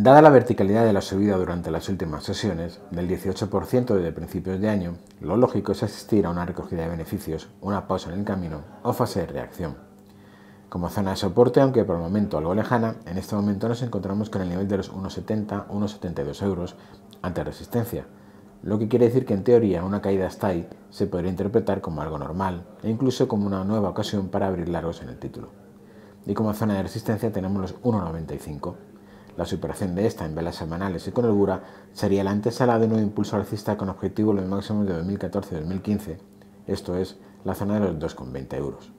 Dada la verticalidad de la subida durante las últimas sesiones, del 18% desde principios de año, lo lógico es asistir a una recogida de beneficios, una pausa en el camino o fase de reacción. Como zona de soporte, aunque por el momento algo lejana, en este momento nos encontramos con el nivel de los 1,70-1,72 euros ante resistencia, lo que quiere decir que en teoría una caída hasta ahí se podría interpretar como algo normal e incluso como una nueva ocasión para abrir largos en el título. Y como zona de resistencia tenemos los 1,95 la superación de esta en velas semanales y con holgura sería la antesala de un nuevo impulso alcista con objetivo los máximos de 2014 2015, esto es, la zona de los 2,20 euros.